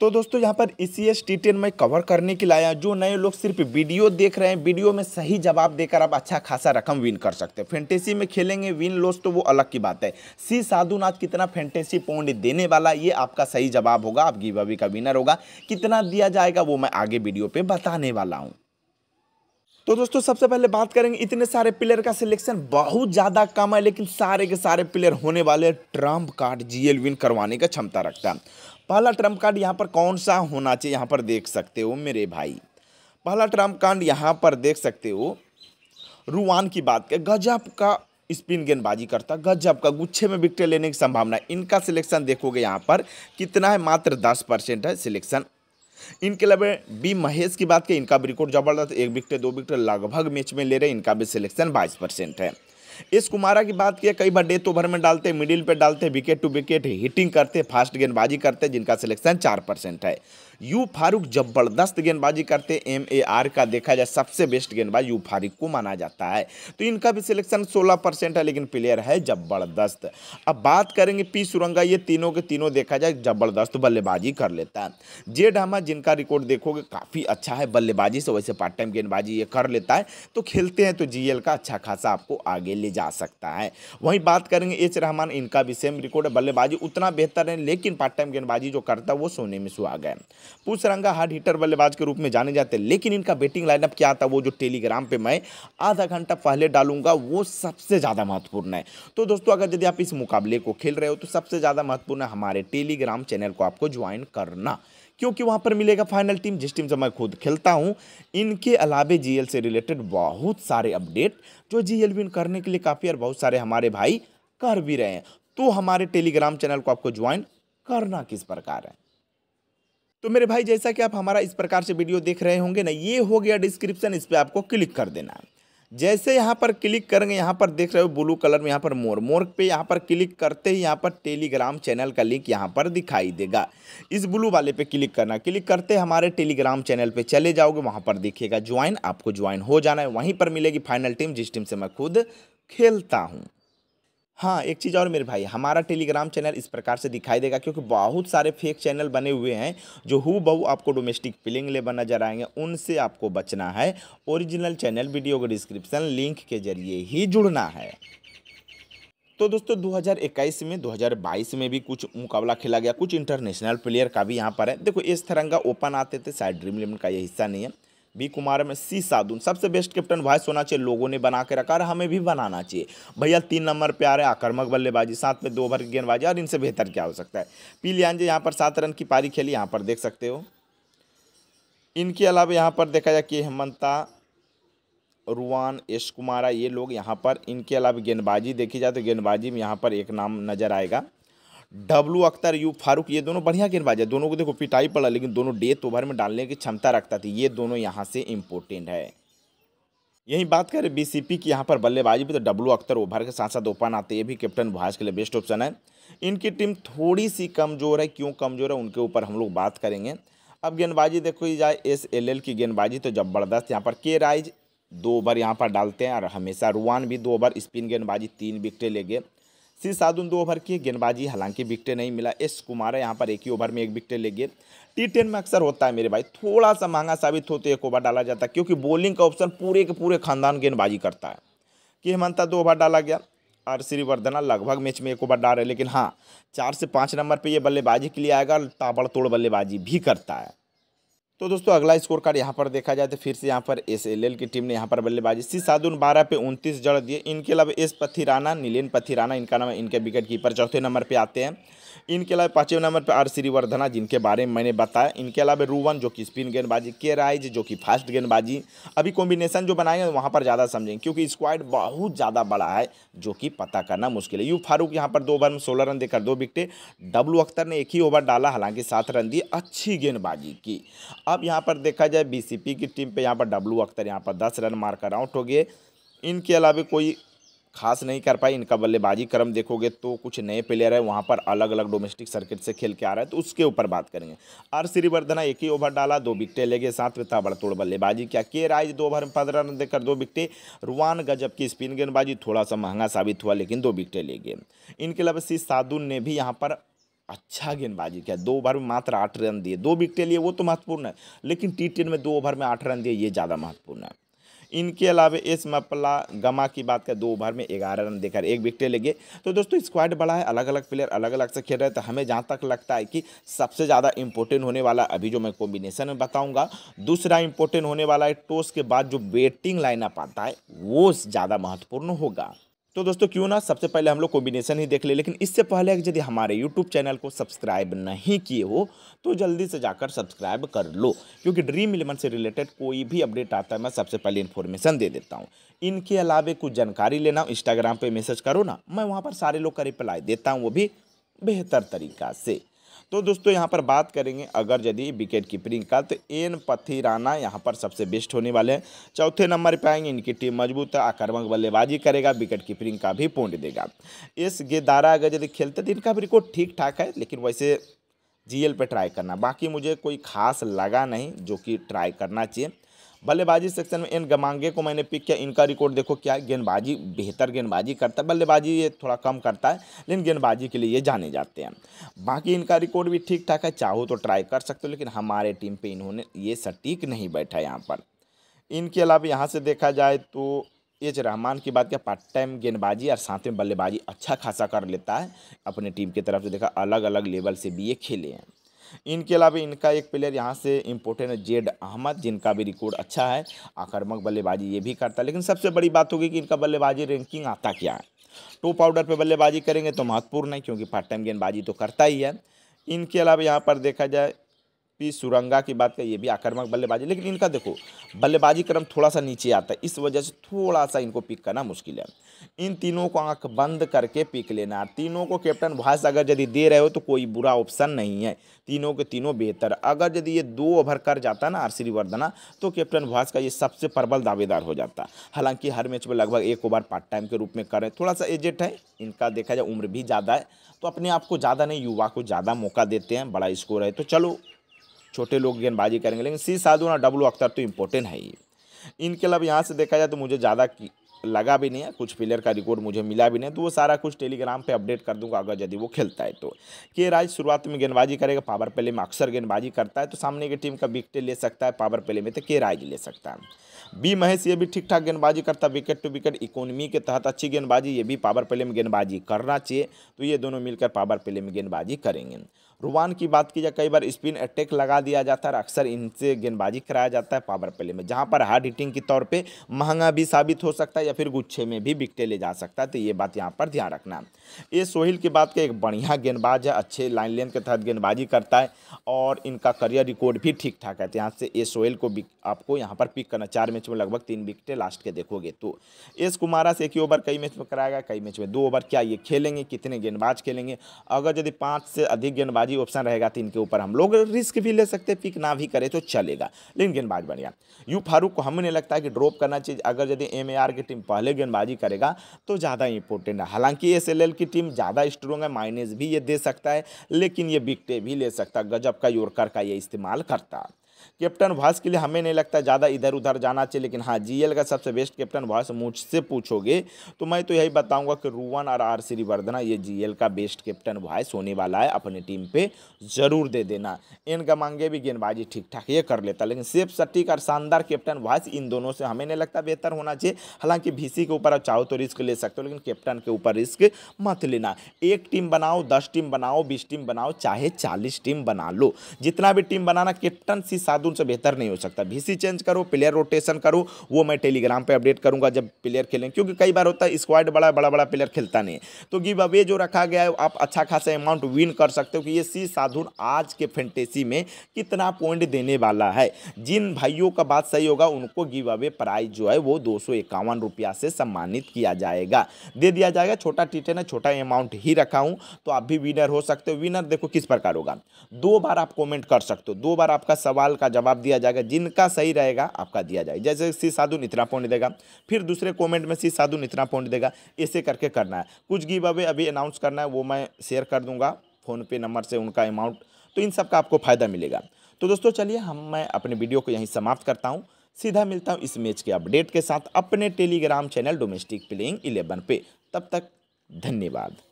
तो दोस्तों यहाँ पर E C S T ten मैं कवर करने के लाया जो नए लोग सिर्फ वीडियो देख रहे हैं वीडियो में सही जवाब देकर आप अच्छा खासा रकम विन कर सकते हैं फैंटेसी में खेलेंगे विन लॉस तो वो अलग की बात है सी साधुनाथ कितना फैंटेसी पॉइंट देने वाला ये आपका सही जवाब होगा आप गिवी का विनर होगा कितना दिया जाएगा वो मैं आगे वीडियो पर बताने वाला हूँ तो दोस्तों सबसे पहले बात करेंगे इतने सारे प्लेयर का सिलेक्शन बहुत ज़्यादा कम है लेकिन सारे के सारे प्लेयर होने वाले ट्रम्प कार्ड जीएल विन करवाने का क्षमता रखता है पहला ट्रम्प कार्ड यहाँ पर कौन सा होना चाहिए यहाँ पर देख सकते हो मेरे भाई पहला ट्रम्प कार्ड यहाँ पर देख सकते हो रुआन की बात कर गजब का स्पिन गेंदबाजी करता गजब का गुच्छे में विकटें लेने की संभावना इनका सिलेक्शन देखोगे यहाँ पर कितना है मात्र दस परसेंट है सिलेक्शन इनके अलावा बी महेश की बात करें इनका भी रिकॉर्ड जबरदस्त एक विकेट दो विकेट लगभग मैच में ले रहे इनका भी सिलेक्शन बाईस परसेंट है इस कुमारा की बात किया कई बार डेथ तो ओवर में डालते हैं मिडिल पे डालते हैं विकेट टू विकेट हिटिंग करते फास्ट गेंदबाजी करते हैं जिनका सिलेक्शन चार परसेंट है यू फारूक जबरदस्त गेंदबाजी करते एम ए आर का देखा जाए सबसे बेस्ट गेंदबाज यू फारूक को माना जाता है तो इनका भी सिलेक्शन सोलह परसेंट है लेकिन प्लेयर है जबरदस्त अब बात करेंगे पी सुरंगा ये तीनों के तीनों देखा जाए जबरदस्त बल्लेबाजी कर लेता है जे ढामा जिनका रिकॉर्ड देखोगे काफ़ी अच्छा है बल्लेबाजी से वैसे पार्ट टाइम गेंदबाजी ये कर लेता है तो खेलते हैं तो जीएल का अच्छा खासा आपको आगे ले जा सकता है वहीं बात करेंगे एच रहमान इनका भी सेम रिकॉर्ड है बल्लेबाजी उतना बेहतर है लेकिन पार्ट टाइम गेंदबाजी जो करता है वो सोने में सुहा गए पुसरंगा हार्ड हिटर बल्लेबाज के रूप में जाने जाते हैं लेकिन इनका बैटिंग लाइनअप क्या था वो जो टेलीग्राम पर मैं आधा घंटा पहले डालूंगा वो सबसे ज़्यादा महत्वपूर्ण है तो दोस्तों अगर यदि आप इस मुकाबले को खेल रहे हो तो सबसे ज़्यादा महत्वपूर्ण है हमारे टेलीग्राम चैनल को आपको ज्वाइन करना क्योंकि वहाँ पर मिलेगा फाइनल टीम जिस टीम से मैं खुद खेलता हूँ इनके अलावे जीएल से रिलेटेड बहुत सारे अपडेट जो जीएल विन करने के लिए काफ़ी और बहुत सारे हमारे भाई कर भी रहे हैं तो हमारे टेलीग्राम चैनल को आपको ज्वाइन करना किस प्रकार है तो मेरे भाई जैसा कि आप हमारा इस प्रकार से वीडियो देख रहे होंगे ना ये हो गया डिस्क्रिप्शन इस पर आपको क्लिक कर देना जैसे यहाँ पर क्लिक करेंगे यहाँ पर देख रहे हो ब्लू कलर में यहाँ पर मोर मोर पे यहाँ पर क्लिक करते ही यहाँ पर टेलीग्राम चैनल का लिंक यहाँ पर दिखाई देगा इस ब्लू वाले पे क्लिक करना क्लिक करते हमारे टेलीग्राम चैनल पे चले जाओगे वहाँ पर दिखेगा ज्वाइन आपको ज्वाइन हो जाना है वहीं पर मिलेगी फाइनल टीम जिस टीम से मैं खुद खेलता हूँ हाँ एक चीज़ और मेरे भाई हमारा टेलीग्राम चैनल इस प्रकार से दिखाई देगा क्योंकि बहुत सारे फेक चैनल बने हुए हैं जो हु बहु आपको डोमेस्टिक फिलिंग लेबर नजर आएंगे उनसे आपको बचना है ओरिजिनल चैनल वीडियो का डिस्क्रिप्शन लिंक के जरिए ही जुड़ना है तो दोस्तों 2021 में 2022 में भी कुछ मुकाबला खेला गया कुछ इंटरनेशनल प्लेयर का भी यहाँ पर है देखो इस थरंगा ओपन आते थे शायद ड्रीम इलेवन का ये हिस्सा नहीं है बी कुमार में सी साधुन सबसे बेस्ट कैप्टन वॉइस होना चाहिए लोगों ने बना के रखा और हमें भी बनाना चाहिए भैया तीन नंबर पे आ रहे आक्रमक बल्लेबाजी साथ में दो ओवर की गेंदबाजी और इनसे बेहतर क्या हो सकता है पी जी यहाँ पर सात रन की पारी खेली यहाँ पर देख सकते हो इनके अलावा यहाँ पर देखा जाए कि हेमंता रुवान यश कुमारा ये लोग यहाँ पर इनके अलावा गेंदबाजी देखी जाए तो गेंदबाजी में यहाँ पर एक नाम नज़र आएगा डब्लू अख्तर यू फारूक ये दोनों बढ़िया गेंदबाज है दोनों को देखो पिटाई पड़ा लेकिन दोनों डेथ तो ओवर में डालने की क्षमता रखता थी ये दोनों यहाँ से इम्पोर्टेंट है यही बात करें बीसीपी की यहाँ पर बल्लेबाजी भी तो डब्लू अख्तर ओवर के साथ साथ ओपन आते ये भी कैप्टन भाज के लिए बेस्ट ऑप्शन है इनकी टीम थोड़ी सी कमज़ोर है क्यों कमज़ोर है उनके ऊपर हम लोग बात करेंगे अब गेंदबाजी देखो जाए एस एल एल की गेंदबाजी तो ज़बरदस्त यहाँ पर के राइज दो ओवर यहाँ पर डालते हैं और हमेशा रुआन भी दो ओवर स्पिन गेंदबाजी तीन विकटें ले गए सी साधुन दो ओवर की गेंदबाजी हालांकि विकटे नहीं मिला एस कुमार यहाँ पर एक ही ओवर में एक विकटे ले गए टी टेन में अक्सर होता है मेरे भाई थोड़ा सा महंगा साबित होते एक ओवर डाला जाता है क्योंकि बॉलिंग का ऑप्शन पूरे के पूरे खानदान गेंदबाजी करता है कि हेमंता दो ओवर डाला गया और श्रीवर्धना लगभग मैच में एक ओवर डाल रहे लेकिन हाँ चार से पाँच नंबर पर ये बल्लेबाजी के लिए आएगा और ताबड़तोड़ बल्लेबाजी भी करता है तो दोस्तों अगला स्कोर कार्ड यहाँ पर देखा जाए तो फिर से यहाँ पर एस एल एल की टीम ने यहाँ पर बल्लेबाजी सी साधुन बारह पे उनतीस जड़ दिए इनके अलावा एस पथिराना नीलेन पथिराना इनका नाम इनके विकेट कीपर चौथे नंबर पे आते हैं इनके अलावा पाँचवें नंबर पर आर श्रीवर्धना जिनके बारे में मैंने बताया इनके अलावा रूवन जो कि स्पिन गेंदबाजी के राइज जो कि फास्ट गेंदबाजी अभी कॉम्बिनेशन जो बनाएंगे वहाँ पर ज़्यादा समझेंगे क्योंकि स्क्वाड बहुत ज़्यादा बड़ा है जो कि पता करना मुश्किल है यू फारूक यहाँ पर दो ओवर में सोलह रन देकर दो विकटें डब्लू अख्तर ने एक ही ओवर डाला हालांकि सात रन दिए अच्छी गेंदबाजी की अब यहाँ पर देखा जाए बीसीपी की टीम पे यहाँ पर डब्लू अख्तर यहाँ पर दस रन मारकर आउट हो गए इनके अलावा कोई खास नहीं कर पाए इनका बल्लेबाजी क्रम देखोगे तो कुछ नए प्लेयर है वहाँ पर अलग अलग डोमेस्टिक सर्किट से खेल के आ रहा है तो उसके ऊपर बात करेंगे आर श्रीवर्धना एक ही ओवर डाला दो विकटें ले गए साथ में ताबड़तोड़ बल्लेबाजी क्या के राइज दो ओवर में पंद्रह रन देकर दो विकटे रुवान गजब की स्पिन गेंदबाजी थोड़ा सा महंगा साबित हुआ लेकिन दो विकटें ले गए इनके अलावा सी साधुन ने भी यहाँ पर अच्छा गेंदबाजी किया दो ओवर में मात्र आठ रन दिए दो विकेट लिए वो तो महत्वपूर्ण है लेकिन टी टेन में दो ओवर में आठ रन दिए ये ज़्यादा महत्वपूर्ण है इनके अलावा एस मपला गमा की बात करें दो ओवर में ग्यारह रन देकर एक विकेट ले गए तो दोस्तों स्क्वाड बड़ा है अलग अलग प्लेयर अलग अलग से खेल रहे हैं तो हमें जहाँ तक लगता है कि सबसे ज़्यादा इंपॉर्टेंट होने वाला अभी जो मैं कॉम्बिनेशन में बताऊँगा दूसरा इंपॉर्टेंट होने वाला है टॉस के बाद जो बैटिंग लाइनअप आता है वो ज़्यादा महत्वपूर्ण होगा तो दोस्तों क्यों ना सबसे पहले हम लोग कॉम्बिनेशन ही देख ले लेकिन इससे पहले यदि हमारे यूट्यूब चैनल को सब्सक्राइब नहीं किए हो तो जल्दी से जाकर सब्सक्राइब कर लो क्योंकि ड्रीम इलेवन से रिलेटेड कोई भी अपडेट आता है मैं सबसे पहले इन्फॉर्मेशन दे देता हूँ इनके अलावे कुछ जानकारी लेना इंस्टाग्राम पर मैसेज करो ना मैं वहाँ पर सारे लोग का रिप्लाई देता हूँ वो भी बेहतर तरीका से तो दोस्तों यहाँ पर बात करेंगे अगर यदि विकेट कीपरिंग का तो एन पथी राना यहाँ पर सबसे बेस्ट होने वाले हैं चौथे नंबर पर आएंगे इनकी टीम मजबूत है आक्रमक बल्लेबाजी करेगा विकेट कीपरिंग का भी पॉइंट देगा इस गेदारा अगर यदि खेलते तो इनका भी रिकॉर्ड ठीक ठाक है लेकिन वैसे जीएल पे ट्राई करना बाकी मुझे कोई खास लगा नहीं जो कि ट्राई करना चाहिए बल्लेबाजी सेक्शन में एन गमांगे को मैंने पिक किया इनका रिकॉर्ड देखो क्या है गेंदबाजी बेहतर गेंदबाजी करता है बल्लेबाजी ये थोड़ा कम करता है लेकिन गेंदबाजी के लिए ये जाने जाते हैं बाकी इनका रिकॉर्ड भी ठीक ठाक है चाहो तो ट्राई कर सकते हो लेकिन हमारे टीम पर इन्होंने ये सटीक नहीं बैठा यहाँ पर इनके अलावा यहाँ से देखा जाए तो एच रहमान की बात क्या पार्ट टाइम गेंदबाजी और साथ में बल्लेबाजी अच्छा खासा कर लेता है अपने टीम की तरफ से देखा अलग अलग लेवल से भी ये खेले हैं इनके अलावा इनका एक प्लेयर यहाँ से इम्पोर्टेंट है जेड अहमद जिनका भी रिकॉर्ड अच्छा है आक्रमक बल्लेबाजी ये भी करता है लेकिन सबसे बड़ी बात होगी कि इनका बल्लेबाजी रैंकिंग आता क्या है टू पाउडर पर बल्लेबाजी करेंगे तो महत्वपूर्ण है क्योंकि पार्ट टाइम गेंदबाजी तो करता ही है इनके अलावा यहाँ पर देखा जाए पी सुरंगा की बात कर ये भी आक्रमक बल्लेबाजी लेकिन इनका देखो बल्लेबाजी क्रम थोड़ा सा नीचे आता है इस वजह से थोड़ा सा इनको पिक करना मुश्किल है इन तीनों को आंख बंद करके पिक लेना तीनों को कैप्टन वॉइस अगर यदि दे रहे हो तो कोई बुरा ऑप्शन नहीं है तीनों के तीनों बेहतर अगर यदि ये दो ओवर कर जाता ना आर श्रीवर्धना तो कैप्टन वॉइस का ये सबसे प्रबल दावेदार हो जाता हालांकि हर मैच में लगभग एक ओवर पार्ट टाइम के रूप में कर रहे थोड़ा सा एजेट है इनका देखा जाए उम्र भी ज़्यादा है तो अपने आप को ज़्यादा नहीं युवा को ज़्यादा मौका देते हैं बड़ा स्कोर है तो चलो छोटे लोग गेंदबाजी करेंगे लेकिन सी साधु और डब्लू अख्तर तो इम्पोर्टेंट है ही इनके अलावा यहाँ से देखा जाए तो मुझे ज़्यादा लगा भी नहीं है कुछ प्लेयर का रिकॉर्ड मुझे मिला भी नहीं तो वो सारा कुछ टेलीग्राम पे अपडेट कर दूंगा अगर यदि वो खेलता है तो के राज शुरुआत में गेंदबाजी करेगा पावर प्ले में अक्सर गेंदबाजी करता है तो सामने की टीम का विकेट ले सकता है पावर प्ले में तो के राज ले सकता है बी महेश ये भी ठीक ठाक गेंदबाजी करता है विकेट टू विकेट इकोनॉमी के तहत अच्छी गेंदबाजी ये भी पावर प्ले में गेंदबाजी करना चाहिए तो ये दोनों मिलकर पावर प्ले में गेंदबाजी करेंगे रुवान की बात की जाए कई बार स्पिन अटैक लगा दिया जाता है और अक्सर इनसे गेंदबाजी कराया जाता है पावर प्ले में जहाँ पर हार्ड हिटिंग के तौर पर महंगा भी साबित हो सकता है या फिर गुच्छे में भी बिकटे ले जा सकता है तो ये बात यहाँ पर ध्यान रखना ये सोहिल की बात का एक बढ़िया गेंदबाज है अच्छे लाइन लेंथ के तहत गेंदबाजी करता है और इनका करियर रिकॉर्ड भी ठीक ठाक है तो यहाँ से ए सोहेल को आपको यहाँ पर पिक करना चार मैच में लगभग तीन विकटे लास्ट के देखोगे तो एस कुमारा से एक ही ओवर कई मैच में कराएगा कई मैच में दो ओवर क्या ये खेलेंगे कितने गेंदबाज खेलेंगे अगर यदि पाँच से अधिक गेंदबाजी गेंदबाजी ऑप्शन रहेगा तीन के ऊपर हम लोग रिस्क भी ले सकते पिक ना भी करें तो चलेगा लेकिन गेंदबाज बढ़िया यू फारूक को हमें नहीं लगता है कि ड्रॉप करना चाहिए अगर यदि एम की टीम पहले गेंदबाजी करेगा तो ज़्यादा इंपॉर्टेंट है हालांकि एस की टीम ज़्यादा स्ट्रॉन्ग है माइनस भी ये दे सकता है लेकिन ये बिकटे भी ले सकता गजब का योरकर का ये इस्तेमाल करता कैप्टन वॉयस के लिए हमें नहीं लगता ज़्यादा इधर उधर जाना चाहिए लेकिन हाँ जी का सबसे बेस्ट कैप्टन वॉयस मुझसे पूछोगे तो मैं तो यही बताऊँगा कि रूवन और आर श्रीवर्धना ये जी का बेस्ट कैप्टन वॉयस होने वाला है अपनी टीम पर ज़रूर दे देना इन गमांगे भी गेंदबाजी ठीक ठाक ये कर लेता लेकिन सेफ सटीक और शानदार कैप्टन वॉयस इन दोनों से हमें नहीं लगता बेहतर होना चाहिए हालांकि भीसी के ऊपर चाहो तो रिस्क ले सकते हो लेकिन कैप्टन के ऊपर रिस्क मत लेना एक टीम बनाओ दस टीम बनाओ बीस टीम बनाओ चाहे चालीस टीम बना लो जितना भी टीम बनाना कैप्टनसी साथ उनसे बेहतर नहीं हो सकता भी चेंज करो प्लेयर रोटेशन करो वो मैं टेलीग्राम पर अपडेट करूँगा जब प्लेयर खेलें क्योंकि कई बार होता है स्क्वाड बड़ा बड़ा बड़ा प्लेयर खेलता नहीं तो गिव अवे जो रखा गया है आप अच्छा खासा अमाउंट विन कर सकते हो कि ये सी साधुन आज के फेंटेसी में कितना पॉइंट देने वाला है जिन भाइयों का बात सही होगा उनको गिव अवे प्राइज जो है वो दो रुपया से सम्मानित किया जाएगा दे दिया जाएगा छोटा टीटे है छोटा अमाउंट ही रखा हूँ तो आप भी विनर हो सकते हो विनर देखो किस प्रकार होगा दो बार आप कमेंट कर सकते हो दो बार आपका सवाल का जवाब दिया जाएगा जिनका सही रहेगा आपका दिया जाएगा जैसे सी साधु नित्रा पॉइंट देगा फिर दूसरे कॉमेंट में सी साधु नित्रा पॉइंट देगा ऐसे करके करना है कुछ गिव अवे अभी अनाउंस करना है वो मैं शेयर कर दूंगा फ़ोनपे नंबर से उनका अमाउंट तो इन सब का आपको फ़ायदा मिलेगा तो दोस्तों चलिए हम मैं अपने वीडियो को यहीं समाप्त करता हूँ सीधा मिलता हूँ इस मैच के अपडेट के साथ अपने Telegram channel domestic playing eleven पे तब तक धन्यवाद